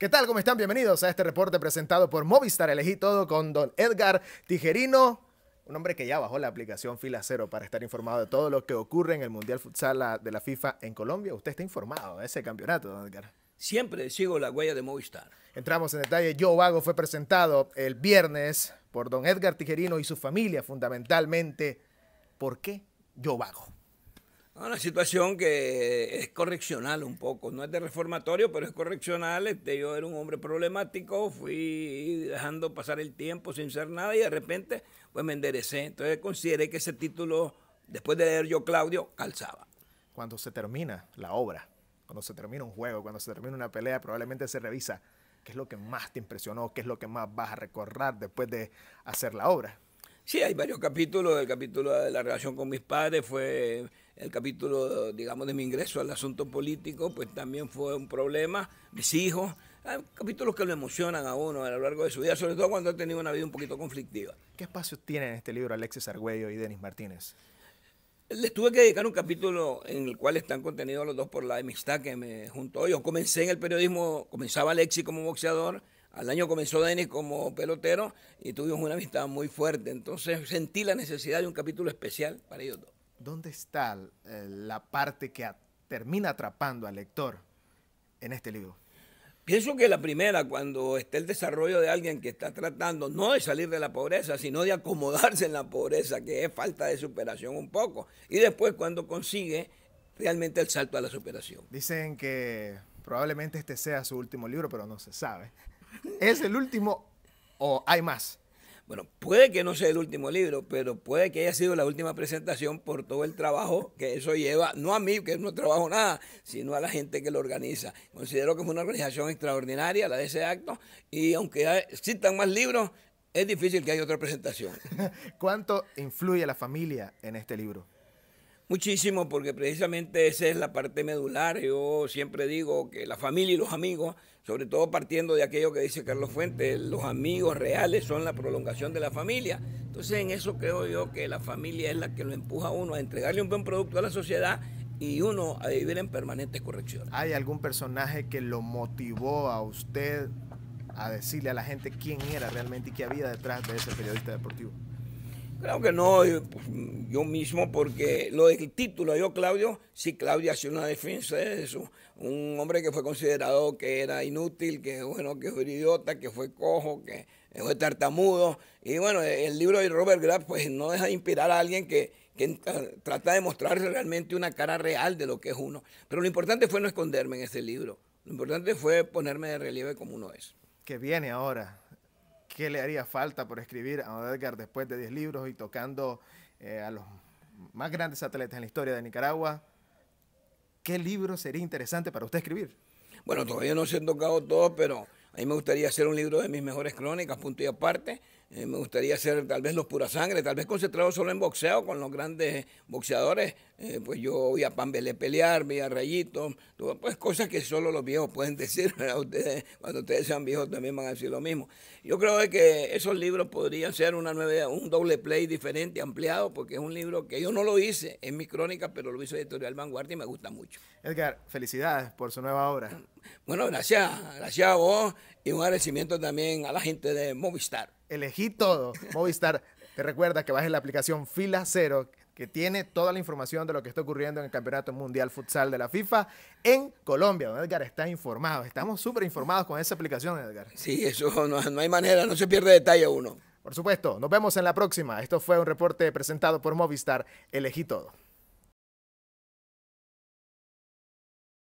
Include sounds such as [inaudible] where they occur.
¿Qué tal? ¿Cómo están? Bienvenidos a este reporte presentado por Movistar. Elegí todo con don Edgar Tijerino, un hombre que ya bajó la aplicación Fila Cero para estar informado de todo lo que ocurre en el Mundial Futsal de la FIFA en Colombia. Usted está informado de ese campeonato, don Edgar. Siempre sigo la huella de Movistar. Entramos en detalle. Yo Vago fue presentado el viernes por don Edgar Tijerino y su familia, fundamentalmente. ¿Por qué Yo Vago? Una situación que es correccional un poco, no es de reformatorio, pero es correccional. Este, yo era un hombre problemático, fui dejando pasar el tiempo sin ser nada y de repente pues me enderecé. Entonces consideré que ese título, después de leer yo Claudio, calzaba. Cuando se termina la obra, cuando se termina un juego, cuando se termina una pelea, probablemente se revisa qué es lo que más te impresionó, qué es lo que más vas a recorrer después de hacer la obra. Sí, hay varios capítulos. El capítulo de la relación con mis padres fue el capítulo, digamos, de mi ingreso al asunto político, pues también fue un problema. Mis hijos, capítulos que lo emocionan a uno a lo largo de su vida, sobre todo cuando ha tenido una vida un poquito conflictiva. ¿Qué espacios tienen en este libro Alexis Argüello y Denis Martínez? Les tuve que dedicar un capítulo en el cual están contenidos los dos por la amistad que me juntó. Yo comencé en el periodismo, comenzaba Alexis como boxeador, al año comenzó Denis como pelotero y tuvimos una amistad muy fuerte. Entonces sentí la necesidad de un capítulo especial para ellos dos. ¿Dónde está eh, la parte que termina atrapando al lector en este libro? Pienso que la primera, cuando está el desarrollo de alguien que está tratando no de salir de la pobreza, sino de acomodarse en la pobreza, que es falta de superación un poco. Y después cuando consigue realmente el salto a la superación. Dicen que probablemente este sea su último libro, pero no se sabe. ¿Es el último o hay más? Bueno, puede que no sea el último libro, pero puede que haya sido la última presentación por todo el trabajo que eso lleva, no a mí, que no trabajo nada, sino a la gente que lo organiza. Considero que es una organización extraordinaria la de ese acto, y aunque existan más libros, es difícil que haya otra presentación. [laughs] ¿Cuánto influye la familia en este libro? Muchísimo, porque precisamente esa es la parte medular. Yo siempre digo que la familia y los amigos, sobre todo partiendo de aquello que dice Carlos Fuentes, los amigos reales son la prolongación de la familia. Entonces en eso creo yo que la familia es la que lo empuja a uno a entregarle un buen producto a la sociedad y uno a vivir en permanente corrección. ¿Hay algún personaje que lo motivó a usted a decirle a la gente quién era realmente y qué había detrás de ese periodista deportivo? creo que no, eh, pues, yo, mismo, porque lo del título, yo Claudio, sí, Claudio sido una defensa de eso. Un hombre que fue considerado que era inútil, que bueno, que fue idiota, que fue cojo, que fue tartamudo. Y bueno, el libro de Robert Graff pues no deja de inspirar a alguien que, que trata de mostrarse realmente una cara real de lo que es uno. Pero lo importante fue no esconderme en ese libro. Lo importante fue ponerme de relieve como uno es. Que viene ahora qué le haría falta por escribir a Edgar después de 10 libros y tocando eh, a los más grandes atletas en la historia de Nicaragua, ¿qué libro sería interesante para usted escribir? Bueno, todavía no se han tocado todos, pero a mí me gustaría hacer un libro de mis mejores crónicas, punto y aparte eh, me gustaría ser tal vez los pura sangre, tal vez concentrado solo en boxeo con los grandes boxeadores. Eh, pues yo voy a Pambele pelear, voy a Rayito, pues cosas que solo los viejos pueden [laughs] decir. a Ustedes, cuando ustedes sean viejos también van a decir lo mismo. Yo creo que esos libros podrían ser una nueva, un doble play diferente, ampliado, porque es un libro que yo no lo hice en mi crónica, pero lo hizo Editorial Vanguardia y me gusta mucho. Edgar, felicidades por su nueva obra. Bueno, gracias, gracias a vos y un agradecimiento también a la gente de Movistar elegí todo. Movistar te recuerda que en la aplicación Fila Cero que tiene toda la información de lo que está ocurriendo en el Campeonato Mundial Futsal de la FIFA en Colombia. Edgar está informado. Estamos súper informados con esa aplicación, Edgar. Sí, eso no hay manera, no se pierde detalle uno. Por supuesto, nos vemos en la próxima. Esto fue un reporte presentado por Movistar. Elegí todo.